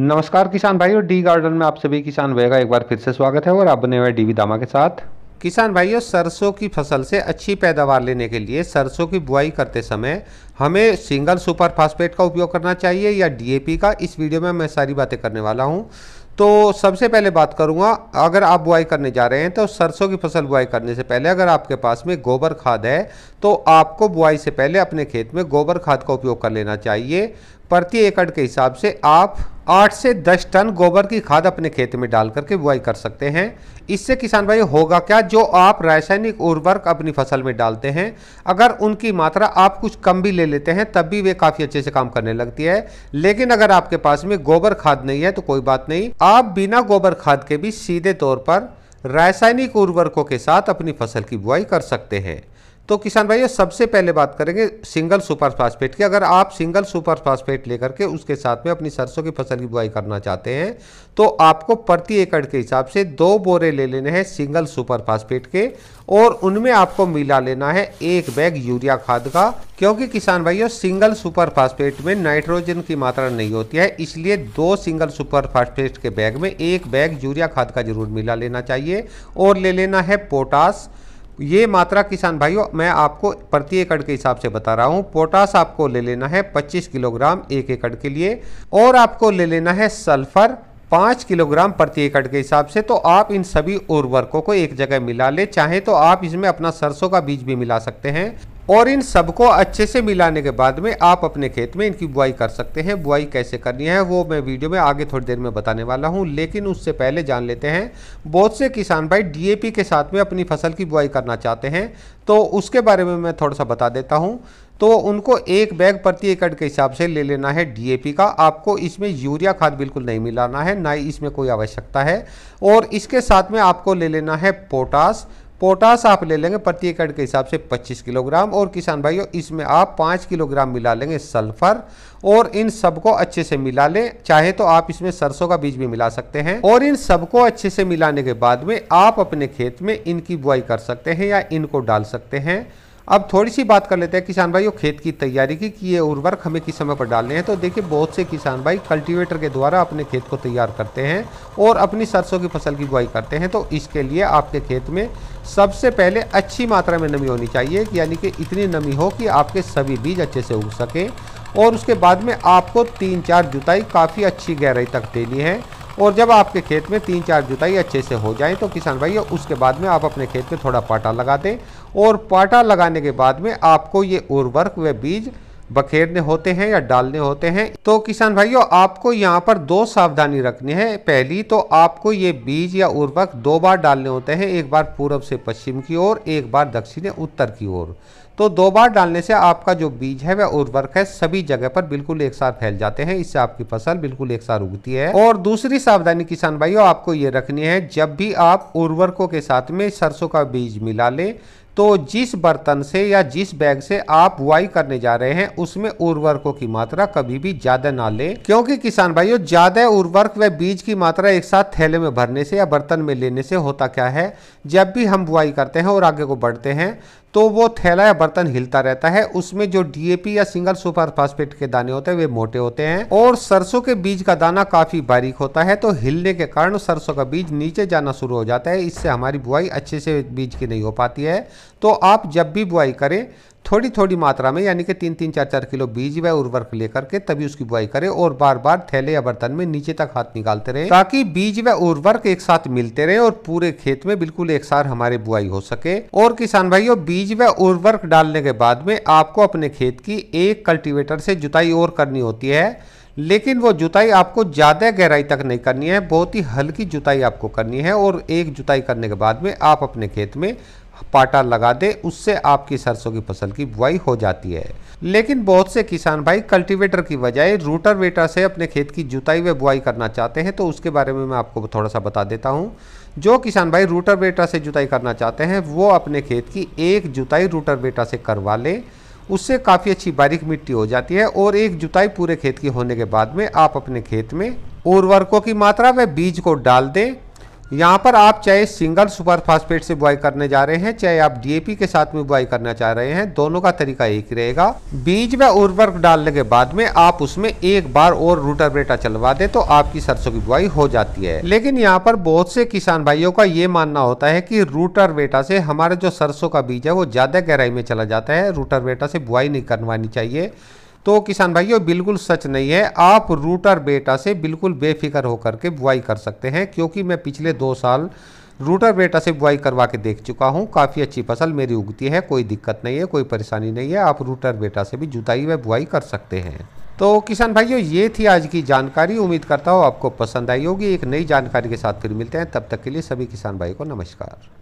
नमस्कार किसान भाइयों डी गार्डन में आप सभी किसान भाई का एक बार फिर से स्वागत है और आप बने हुए डीवी दामा के साथ किसान भाइयों सरसों की फसल से अच्छी पैदावार लेने के लिए सरसों की बुआई करते समय हमें सिंगल सुपर फास्फेट का उपयोग करना चाहिए या डीएपी का इस वीडियो में मैं सारी बातें करने वाला हूँ तो सबसे पहले बात करूंगा अगर आप बुआई करने जा रहे हैं तो सरसों की फसल बुआई करने से पहले अगर आपके पास में गोबर खाद है तो आपको बुआई से पहले अपने खेत में गोबर खाद का उपयोग कर लेना चाहिए प्रति एकड़ के हिसाब से आप आठ से दस टन गोबर की खाद अपने खेत में डाल करके बुआई कर सकते हैं इससे किसान भाई होगा क्या जो आप रासायनिक उर्वरक अपनी फसल में डालते हैं अगर उनकी मात्रा आप कुछ कम भी ले लेते हैं तब भी वे काफ़ी अच्छे से काम करने लगती है लेकिन अगर आपके पास में गोबर खाद नहीं है तो कोई बात नहीं आप बिना गोबर खाद के भी सीधे तौर पर रासायनिक उर्वरकों के साथ अपनी फसल की बुआई कर सकते हैं तो किसान भाई सबसे पहले बात करेंगे सिंगल सुपर फास्फेट की अगर आप सिंगल सुपर फास्फेट लेकर के उसके साथ में अपनी सरसों की फसल की बुआई करना चाहते हैं तो आपको प्रति एकड़ के हिसाब से दो बोरे ले लेने हैं सिंगल सुपर फास्फेट के और उनमें आपको मिला लेना है एक बैग यूरिया खाद का क्योंकि किसान भाइयों सिंगल सुपर फास्फेट में नाइट्रोजन की मात्रा नहीं होती है इसलिए दो सिंगल सुपर फास्फेट के बैग में एक बैग यूरिया खाद का जरूर मिला लेना चाहिए और ले लेना है पोटास ये मात्रा किसान भाइयों मैं आपको प्रति एकड़ के हिसाब से बता रहा हूँ पोटास आपको ले लेना है 25 किलोग्राम एक एकड़ के लिए और आपको ले लेना है सल्फर 5 किलोग्राम प्रति एकड़ के हिसाब से तो आप इन सभी उर्वरकों को एक जगह मिला ले चाहे तो आप इसमें अपना सरसों का बीज भी मिला सकते हैं और इन सबको अच्छे से मिलाने के बाद में आप अपने खेत में इनकी बुआई कर सकते हैं बुआई कैसे करनी है वो मैं वीडियो में आगे थोड़ी देर में बताने वाला हूँ लेकिन उससे पहले जान लेते हैं बहुत से किसान भाई डीएपी के साथ में अपनी फसल की बुआई करना चाहते हैं तो उसके बारे में मैं थोड़ा सा बता देता हूँ तो उनको एक बैग प्रति एकड़ के हिसाब से ले लेना है डीएपी का आपको इसमें यूरिया खाद बिल्कुल नहीं मिलाना है ना ही इसमें कोई आवश्यकता है और इसके साथ में आपको ले लेना है पोटास पोटास आप ले लेंगे प्रति एकड़ के हिसाब से 25 किलोग्राम और किसान भाइयों इसमें आप 5 किलोग्राम मिला लेंगे सल्फर और इन सबको अच्छे से मिला लें चाहे तो आप इसमें सरसों का बीज भी मिला सकते हैं और इन सबको अच्छे से मिलाने के बाद में आप अपने खेत में इनकी बुआई कर सकते हैं या इनको डाल सकते हैं अब थोड़ी सी बात कर लेते हैं किसान भाइयों खेत की तैयारी की कि ये उर्वरक हमें किस समय पर डालने हैं तो देखिए बहुत से किसान भाई कल्टीवेटर के द्वारा अपने खेत को तैयार करते हैं और अपनी सरसों की फसल की बुआई करते हैं तो इसके लिए आपके खेत में सबसे पहले अच्छी मात्रा में नमी होनी चाहिए यानी कि इतनी नमी हो कि आपके सभी बीज अच्छे से उग सकें और उसके बाद में आपको तीन चार जुताई काफ़ी अच्छी गहराई तक देनी है और जब आपके खेत में तीन चार जुताई अच्छे से हो जाए तो किसान भाई उसके बाद में आप अपने खेत में थोड़ा पाटा लगा दें और पाटा लगाने के बाद में आपको ये उर्वरक व बीज बखेरने होते हैं या डालने होते हैं तो किसान भाइयों आपको यहाँ पर दो सावधानी रखनी है पहली तो आपको ये बीज या उर्वरक दो बार डालने होते हैं एक बार पूर्व से पश्चिम की ओर एक बार दक्षिण उत्तर की ओर तो दो बार डालने से आपका जो बीज है वह उर्वरक है सभी जगह पर बिल्कुल एक साथ फैल जाते हैं इससे आपकी फसल बिल्कुल एक साथ उगती है और दूसरी सावधानी किसान भाइयों आपको ये रखनी है जब भी आप उर्वरकों के साथ में सरसों का बीज मिला ले तो जिस बर्तन से या जिस बैग से आप बुआई करने जा रहे हैं उसमें उर्वरकों की मात्रा कभी भी ज्यादा ना लें क्योंकि किसान भाइयों ज्यादा उर्वरक व बीज की मात्रा एक साथ थैले में भरने से या बर्तन में लेने से होता क्या है जब भी हम बुआई करते हैं और आगे को बढ़ते हैं तो वो थैला या बर्तन हिलता रहता है उसमें जो डीएपी या सिंगल सुपर फास्फेट के दाने होते हैं वे मोटे होते हैं और सरसों के बीज का दाना काफी बारीक होता है तो हिलने के कारण सरसों का बीज नीचे जाना शुरू हो जाता है इससे हमारी बुआई अच्छे से बीज की नहीं हो पाती है तो आप जब भी बुआई करें थोड़ी थोड़ी मात्रा में यानी कि तीन तीन चार चार किलो बीज व उर्वरक लेकर के तभी उसकी बुआई करें और बार बार थैले या बर्तन में नीचे तक हाथ निकालते रहें ताकि बीज व उर्वरक एक साथ मिलते रहे और पूरे खेत में बिल्कुल एक साथ हमारे बुआई हो सके और किसान भाइयों बीज व उर्वरक डालने के बाद में आपको अपने खेत की एक कल्टिवेटर से जुताई और करनी होती है लेकिन वो जुताई आपको ज़्यादा गहराई तक नहीं करनी है बहुत ही हल्की जुताई आपको करनी है और एक जुताई करने के बाद में आप अपने खेत में पाटा लगा दे उससे आपकी सरसों की फसल की बुआई हो जाती है लेकिन बहुत से किसान भाई कल्टीवेटर की बजाय रूटर वेटर से अपने खेत की जुताई व बुआई करना चाहते हैं तो उसके बारे में मैं आपको थोड़ा सा बता देता हूँ जो किसान भाई रूटर वेटर से जुताई करना चाहते हैं वो अपने खेत की एक जुताई रूटर बेटा से करवा लें उससे काफ़ी अच्छी बारीक मिट्टी हो जाती है और एक जुताई पूरे खेत की होने के बाद में आप अपने खेत में उर्वरकों की मात्रा व बीज को डाल दें यहाँ पर आप चाहे सिंगल सुपर फास्फेट से बुआई करने जा रहे हैं चाहे आप डीएपी के साथ में बुआई करना चाह रहे हैं दोनों का तरीका एक रहेगा बीज में उर्वरक डालने के बाद में आप उसमें एक बार और रूटर बेटा चलवा दे तो आपकी सरसों की बुआई हो जाती है लेकिन यहाँ पर बहुत से किसान भाइयों का ये मानना होता है की रूटर बेटा से हमारे जो सरसों का बीज है वो ज्यादा गहराई में चला जाता है रूटर बेटा से बुआई नहीं करवानी चाहिए तो किसान भाइयों बिल्कुल सच नहीं है आप रूटर बेटा से बिल्कुल बेफिक्र होकर के बुआई कर सकते हैं क्योंकि मैं पिछले दो साल रूटर बेटा से बुआई करवा के देख चुका हूँ काफ़ी अच्छी फसल मेरी उगती है कोई दिक्कत नहीं है कोई परेशानी नहीं है आप रूटर बेटा से भी जुताई व बुआई कर सकते हैं तो किसान भाइयों ये थी आज की जानकारी उम्मीद करता हूँ आपको पसंद आई होगी एक नई जानकारी के साथ फिर मिलते हैं तब तक के लिए सभी किसान भाई को नमस्कार